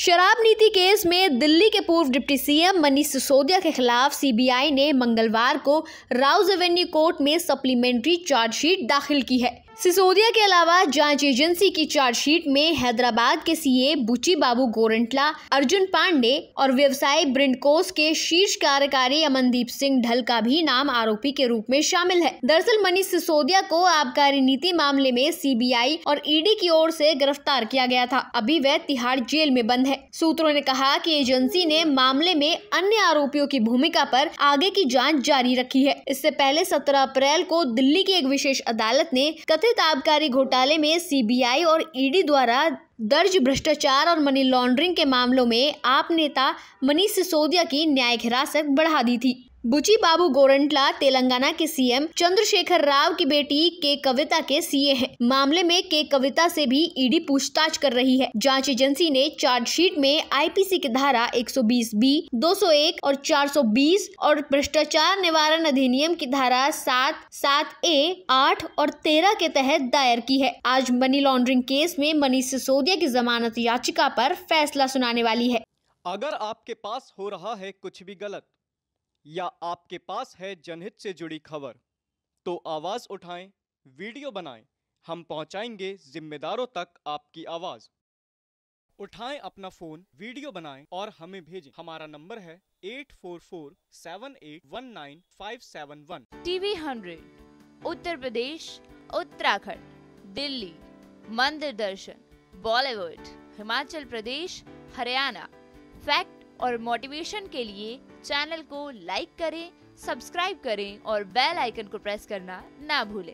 शराब नीति केस में दिल्ली के पूर्व डिप्टी सीएम मनीष सिसोदिया के खिलाफ सीबीआई ने मंगलवार को राउज एवेन्यू कोर्ट में सप्लीमेंट्री चार्जशीट दाखिल की है सिसोदिया के अलावा जांच एजेंसी की चार्जशीट में हैदराबाद के सीए बुची बाबू गोरंटला अर्जुन पांडे और व्यवसायी ब्रिंडकोस के शीर्ष कार्यकारी अमनदीप सिंह ढल का भी नाम आरोपी के रूप में शामिल है दरअसल मनीष सिसोदिया को आबकारी नीति मामले में सीबीआई और ईडी की ओर से गिरफ्तार किया गया था अभी वह तिहाड़ जेल में बंद है सूत्रों ने कहा की एजेंसी ने मामले में अन्य आरोपियों की भूमिका आरोप आगे की जाँच जारी रखी है इससे पहले सत्रह अप्रैल को दिल्ली की एक विशेष अदालत ने कथित कथित आबकारी घोटाले में सीबीआई और ईडी द्वारा दर्ज भ्रष्टाचार और मनी लॉन्ड्रिंग के मामलों में आप नेता मनीष सिसोदिया की न्यायिक हिरासत बढ़ा दी थी बुची बाबू गोरंटला तेलंगाना के सीएम चंद्रशेखर राव की बेटी के कविता के सीए हैं। मामले में के कविता से भी ईडी पूछताछ कर रही है जांच एजेंसी ने चार्जशीट में आईपीसी की धारा 120 बी 201 और 420 और भ्रष्टाचार निवारण अधिनियम की धारा सात सात ए आठ और तेरह के तहत दायर की है आज मनी लॉन्ड्रिंग केस में मनीष सिसोदिया की जमानत याचिका आरोप फैसला सुनाने वाली है अगर आपके पास हो रहा है कुछ भी गलत या आपके पास है जनहित से जुड़ी खबर तो आवाज़ उठाएं, वीडियो बनाएं, हम पहुंचाएंगे जिम्मेदारों तक आपकी आवाज़ उठाएं अपना फ़ोन वीडियो बनाएं और हमें भेजें हमारा नंबर है eight four four seven eight one nine five seven one TV hundred Uttar Pradesh Uttarakhand Delhi मंदिर दर्शन बॉलीवुड हिमाचल प्रदेश हरियाणा फैक्ट और मोटिवेशन के लिए चैनल को लाइक करें सब्सक्राइब करें और बेल आइकन को प्रेस करना ना भूलें